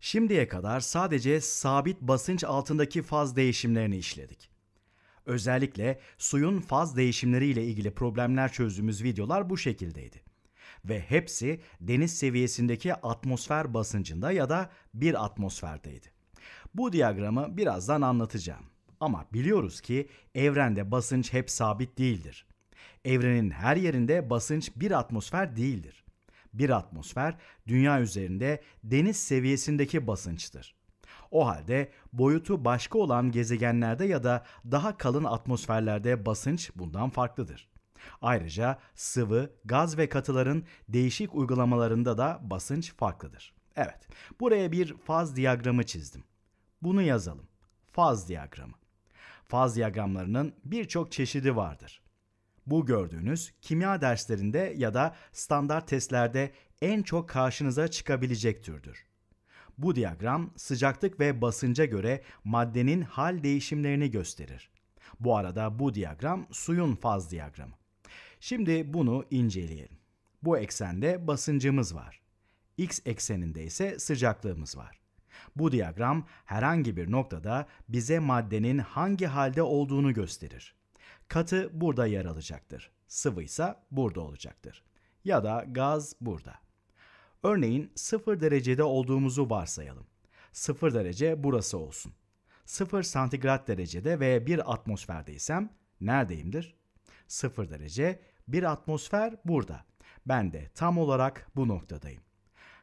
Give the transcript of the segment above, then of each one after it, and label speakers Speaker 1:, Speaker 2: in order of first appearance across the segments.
Speaker 1: Şimdiye kadar sadece sabit basınç altındaki faz değişimlerini işledik. Özellikle suyun faz değişimleriyle ilgili problemler çözdüğümüz videolar bu şekildeydi. Ve hepsi deniz seviyesindeki atmosfer basıncında ya da bir atmosferdeydi. Bu diyagramı birazdan anlatacağım. Ama biliyoruz ki evrende basınç hep sabit değildir. Evrenin her yerinde basınç bir atmosfer değildir bir atmosfer dünya üzerinde deniz seviyesindeki basınçtır. O halde boyutu başka olan gezegenlerde ya da daha kalın atmosferlerde basınç bundan farklıdır. Ayrıca sıvı, gaz ve katıların değişik uygulamalarında da basınç farklıdır. Evet, buraya bir faz diyagramı çizdim. Bunu yazalım. Faz diyagramı. Faz diyagramlarının birçok çeşidi vardır. Bu gördüğünüz kimya derslerinde ya da standart testlerde en çok karşınıza çıkabilecek türdür. Bu diyagram sıcaklık ve basınca göre maddenin hal değişimlerini gösterir. Bu arada bu diyagram suyun faz diyagramı. Şimdi bunu inceleyelim. Bu eksende basıncımız var. X ekseninde ise sıcaklığımız var. Bu diyagram herhangi bir noktada bize maddenin hangi halde olduğunu gösterir. Katı burada yer alacaktır. Sıvı ise burada olacaktır. Ya da gaz burada. Örneğin sıfır derecede olduğumuzu varsayalım. Sıfır derece burası olsun. Sıfır santigrat derecede ve bir atmosferdeysem neredeyimdir? Sıfır derece, bir atmosfer burada. Ben de tam olarak bu noktadayım.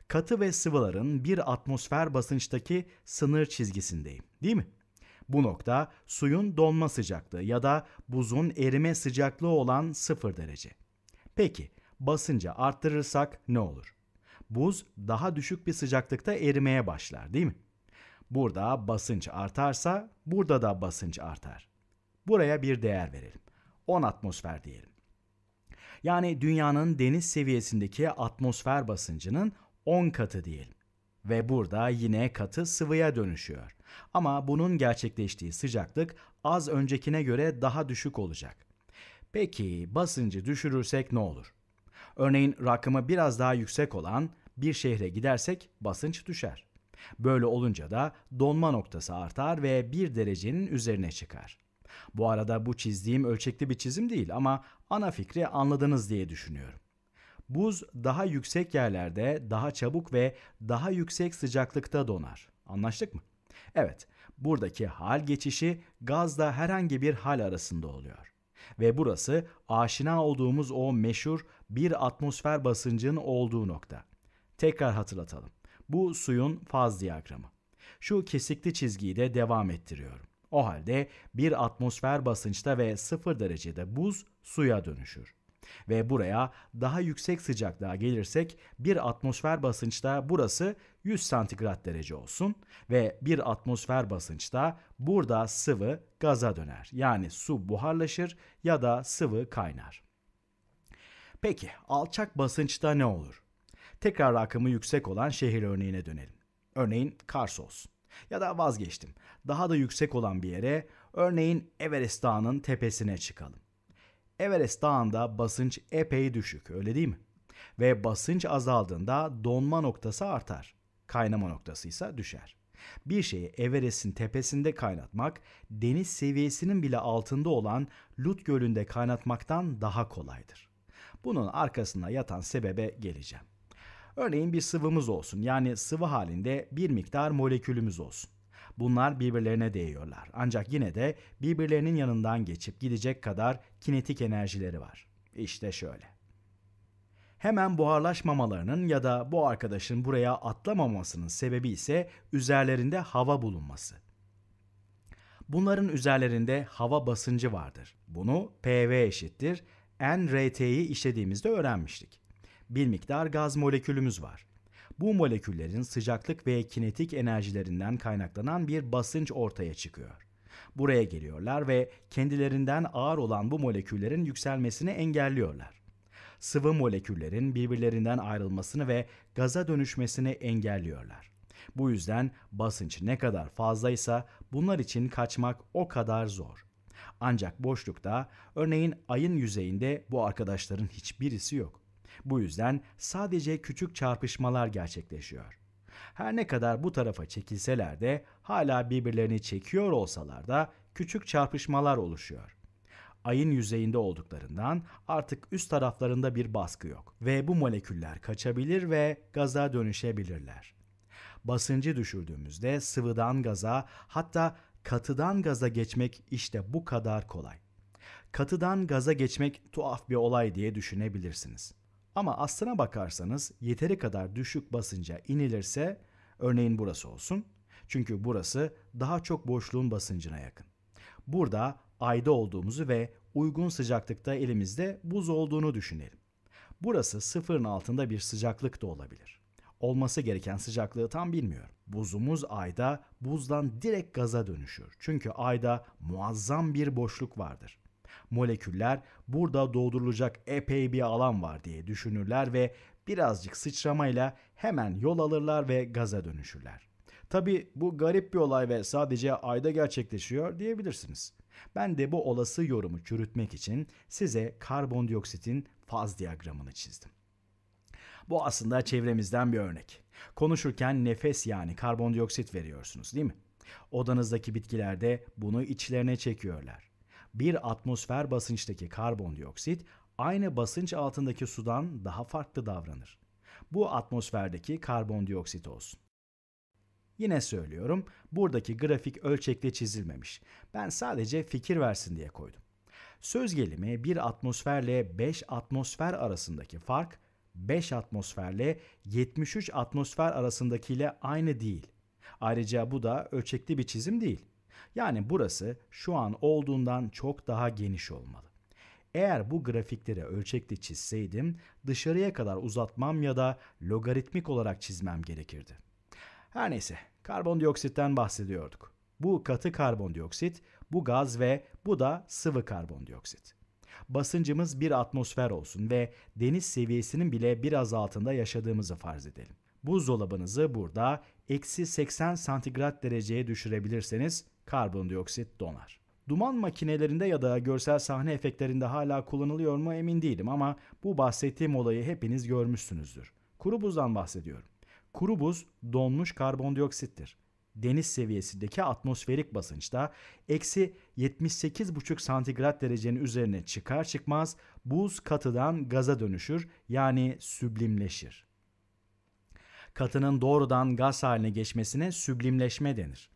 Speaker 1: Katı ve sıvıların bir atmosfer basınçtaki sınır çizgisindeyim, değil mi? Bu nokta suyun donma sıcaklığı ya da buzun erime sıcaklığı olan 0 derece. Peki basınca arttırırsak ne olur? Buz daha düşük bir sıcaklıkta erimeye başlar değil mi? Burada basınç artarsa burada da basınç artar. Buraya bir değer verelim. 10 atmosfer diyelim. Yani dünyanın deniz seviyesindeki atmosfer basıncının 10 katı diyelim ve burada yine katı sıvıya dönüşüyor. Ama bunun gerçekleştiği sıcaklık az öncekine göre daha düşük olacak. Peki basıncı düşürürsek ne olur? Örneğin rakımı biraz daha yüksek olan bir şehre gidersek basınç düşer. Böyle olunca da donma noktası artar ve bir derecenin üzerine çıkar. Bu arada bu çizdiğim ölçekli bir çizim değil ama ana fikri anladınız diye düşünüyorum. Buz daha yüksek yerlerde daha çabuk ve daha yüksek sıcaklıkta donar. Anlaştık mı? Evet, buradaki hal geçişi gazla herhangi bir hal arasında oluyor. Ve burası aşina olduğumuz o meşhur bir atmosfer basıncının olduğu nokta. Tekrar hatırlatalım. Bu suyun faz diyagramı. Şu kesikli çizgiyi de devam ettiriyorum. O halde bir atmosfer basınçta ve sıfır derecede buz suya dönüşür. Ve buraya daha yüksek sıcaklığa gelirsek bir atmosfer basınçta burası 100 santigrat derece olsun ve bir atmosfer basınçta burada sıvı gaza döner. Yani su buharlaşır ya da sıvı kaynar. Peki alçak basınçta ne olur? Tekrar akımı yüksek olan şehir örneğine dönelim. Örneğin Kars olsun. Ya da vazgeçtim. Daha da yüksek olan bir yere, örneğin Everest Dağı'nın tepesine çıkalım. Everest Dağı'nda basınç epey düşük öyle değil mi? Ve basınç azaldığında donma noktası artar. Kaynama noktası ise düşer. Bir şeyi Everest'in tepesinde kaynatmak deniz seviyesinin bile altında olan Lut Gölü'nde kaynatmaktan daha kolaydır. Bunun arkasında yatan sebebe geleceğim. Örneğin bir sıvımız olsun yani sıvı halinde bir miktar molekülümüz olsun. Bunlar birbirlerine değiyorlar. Ancak yine de birbirlerinin yanından geçip gidecek kadar kinetik enerjileri var. İşte şöyle. Hemen buharlaşmamalarının ya da bu arkadaşın buraya atlamamasının sebebi ise üzerlerinde hava bulunması. Bunların üzerlerinde hava basıncı vardır. Bunu PV eşittir NRT'yi işlediğimizde öğrenmiştik. Bir miktar gaz molekülümüz var bu moleküllerin sıcaklık ve kinetik enerjilerinden kaynaklanan bir basınç ortaya çıkıyor. Buraya geliyorlar ve kendilerinden ağır olan bu moleküllerin yükselmesini engelliyorlar. Sıvı moleküllerin birbirlerinden ayrılmasını ve gaza dönüşmesini engelliyorlar. Bu yüzden basınç ne kadar fazlaysa bunlar için kaçmak o kadar zor. Ancak boşlukta örneğin ayın yüzeyinde bu arkadaşların hiçbirisi yok. Bu yüzden sadece küçük çarpışmalar gerçekleşiyor. Her ne kadar bu tarafa çekilseler de hala birbirlerini çekiyor olsalar da küçük çarpışmalar oluşuyor. Ayın yüzeyinde olduklarından artık üst taraflarında bir baskı yok ve bu moleküller kaçabilir ve gaza dönüşebilirler. Basıncı düşürdüğümüzde sıvıdan gaza hatta katıdan gaza geçmek işte bu kadar kolay. Katıdan gaza geçmek tuhaf bir olay diye düşünebilirsiniz. Ama aslına bakarsanız yeteri kadar düşük basınca inilirse örneğin burası olsun. Çünkü burası daha çok boşluğun basıncına yakın. Burada ayda olduğumuzu ve uygun sıcaklıkta elimizde buz olduğunu düşünelim. Burası sıfırın altında bir sıcaklık da olabilir. Olması gereken sıcaklığı tam bilmiyorum. Buzumuz ayda buzdan direkt gaza dönüşür. Çünkü ayda muazzam bir boşluk vardır moleküller burada doldurulacak epey bir alan var diye düşünürler ve birazcık sıçramayla hemen yol alırlar ve gaza dönüşürler. Tabi bu garip bir olay ve sadece ayda gerçekleşiyor diyebilirsiniz. Ben de bu olası yorumu çürütmek için size karbondioksitin faz diyagramını çizdim. Bu aslında çevremizden bir örnek. Konuşurken nefes yani karbondioksit veriyorsunuz değil mi? Odanızdaki bitkiler de bunu içlerine çekiyorlar bir atmosfer basınçtaki karbondioksit aynı basınç altındaki sudan daha farklı davranır. Bu atmosferdeki karbondioksit olsun. Yine söylüyorum, buradaki grafik ölçekle çizilmemiş. Ben sadece fikir versin diye koydum. Söz gelimi bir atmosferle 5 atmosfer arasındaki fark 5 atmosferle 73 atmosfer arasındakiyle aynı değil. Ayrıca bu da ölçekli bir çizim değil. Yani burası şu an olduğundan çok daha geniş olmalı. Eğer bu grafikleri ölçekli çizseydim dışarıya kadar uzatmam ya da logaritmik olarak çizmem gerekirdi. Her neyse karbondioksitten bahsediyorduk. Bu katı karbondioksit, bu gaz ve bu da sıvı karbondioksit. Basıncımız bir atmosfer olsun ve deniz seviyesinin bile biraz altında yaşadığımızı farz edelim. Buzdolabınızı burada eksi 80 santigrat dereceye düşürebilirseniz karbondioksit donar. Duman makinelerinde ya da görsel sahne efektlerinde hala kullanılıyor mu emin değilim ama bu bahsettiğim olayı hepiniz görmüşsünüzdür. Kuru buzdan bahsediyorum. Kuru buz donmuş karbondioksittir. Deniz seviyesindeki atmosferik basınçta eksi 78,5 santigrat derecenin üzerine çıkar çıkmaz buz katıdan gaza dönüşür yani süblimleşir. Katının doğrudan gaz haline geçmesine süblimleşme denir.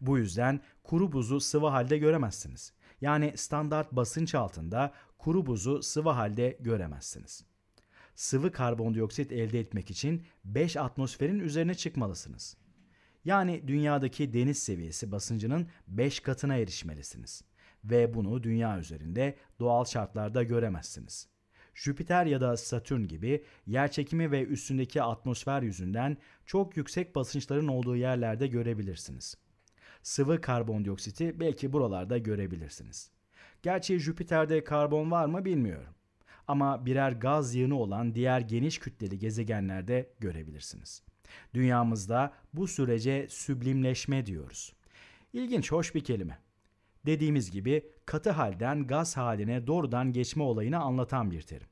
Speaker 1: Bu yüzden kuru buzu sıvı halde göremezsiniz. Yani standart basınç altında kuru buzu sıvı halde göremezsiniz. Sıvı karbondioksit elde etmek için 5 atmosferin üzerine çıkmalısınız. Yani dünyadaki deniz seviyesi basıncının 5 katına erişmelisiniz ve bunu dünya üzerinde doğal şartlarda göremezsiniz. Jüpiter ya da Satürn gibi yer çekimi ve üstündeki atmosfer yüzünden çok yüksek basınçların olduğu yerlerde görebilirsiniz sıvı karbondioksiti belki buralarda görebilirsiniz. Gerçi Jüpiter'de karbon var mı bilmiyorum. Ama birer gaz yığını olan diğer geniş kütleli gezegenlerde görebilirsiniz. Dünyamızda bu sürece süblimleşme diyoruz. İlginç, hoş bir kelime. Dediğimiz gibi katı halden gaz haline doğrudan geçme olayını anlatan bir terim.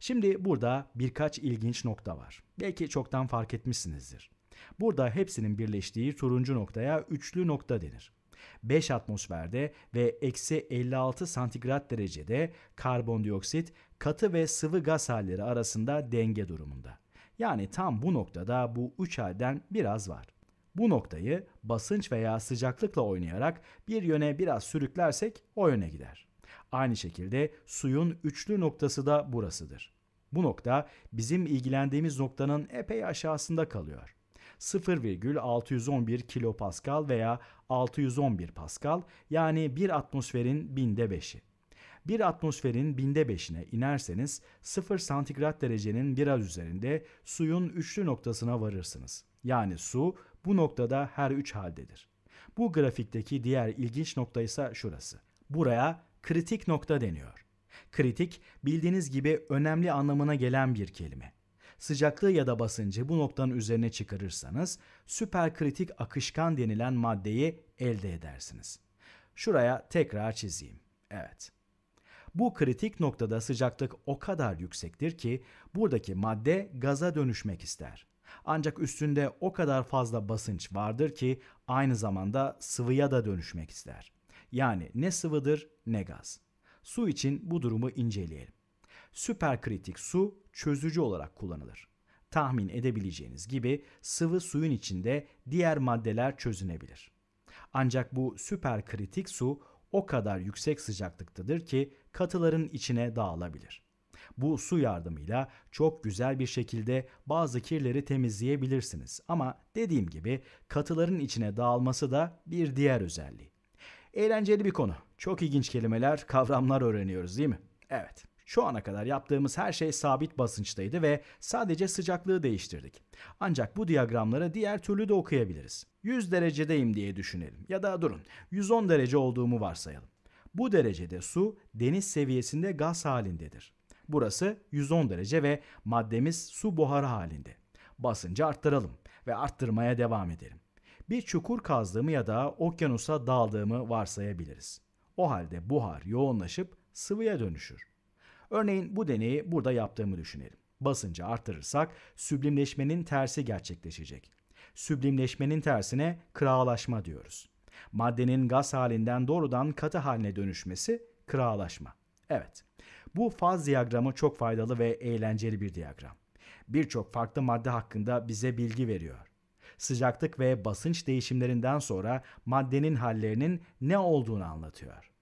Speaker 1: Şimdi burada birkaç ilginç nokta var. Belki çoktan fark etmişsinizdir. Burada hepsinin birleştiği turuncu noktaya üçlü nokta denir. 5 atmosferde ve eksi 56 santigrat derecede karbondioksit katı ve sıvı gaz halleri arasında denge durumunda. Yani tam bu noktada bu üç halden biraz var. Bu noktayı basınç veya sıcaklıkla oynayarak bir yöne biraz sürüklersek o yöne gider. Aynı şekilde suyun üçlü noktası da burasıdır. Bu nokta bizim ilgilendiğimiz noktanın epey aşağısında kalıyor. 0,611 kilopascal veya 611 pascal yani bir atmosferin binde beşi. Bir atmosferin binde beşine inerseniz 0 santigrat derecenin biraz üzerinde suyun üçlü noktasına varırsınız. Yani su bu noktada her üç haldedir. Bu grafikteki diğer ilginç nokta ise şurası. Buraya kritik nokta deniyor. Kritik bildiğiniz gibi önemli anlamına gelen bir kelime. Sıcaklığı ya da basıncı bu noktanın üzerine çıkarırsanız süperkritik akışkan denilen maddeyi elde edersiniz. Şuraya tekrar çizeyim. Evet. Bu kritik noktada sıcaklık o kadar yüksektir ki buradaki madde gaza dönüşmek ister. Ancak üstünde o kadar fazla basınç vardır ki aynı zamanda sıvıya da dönüşmek ister. Yani ne sıvıdır ne gaz. Su için bu durumu inceleyelim süperkritik su çözücü olarak kullanılır. Tahmin edebileceğiniz gibi sıvı suyun içinde diğer maddeler çözünebilir. Ancak bu süperkritik su o kadar yüksek sıcaklıktadır ki katıların içine dağılabilir. Bu su yardımıyla çok güzel bir şekilde bazı kirleri temizleyebilirsiniz ama dediğim gibi katıların içine dağılması da bir diğer özelliği. Eğlenceli bir konu. Çok ilginç kelimeler, kavramlar öğreniyoruz değil mi? Evet. Şu ana kadar yaptığımız her şey sabit basınçtaydı ve sadece sıcaklığı değiştirdik. Ancak bu diyagramları diğer türlü de okuyabiliriz. 100 derecedeyim diye düşünelim ya da durun 110 derece olduğumu varsayalım. Bu derecede su deniz seviyesinde gaz halindedir. Burası 110 derece ve maddemiz su buharı halinde. Basıncı arttıralım ve arttırmaya devam edelim. Bir çukur kazdığımı ya da okyanusa daldığımı varsayabiliriz. O halde buhar yoğunlaşıp sıvıya dönüşür. Örneğin bu deneyi burada yaptığımı düşünelim. Basıncı artırırsak süblimleşmenin tersi gerçekleşecek. Süblimleşmenin tersine kırağılaşma diyoruz. Maddenin gaz halinden doğrudan katı haline dönüşmesi kırağılaşma. Evet, bu faz diyagramı çok faydalı ve eğlenceli bir diyagram. Birçok farklı madde hakkında bize bilgi veriyor sıcaklık ve basınç değişimlerinden sonra maddenin hallerinin ne olduğunu anlatıyor.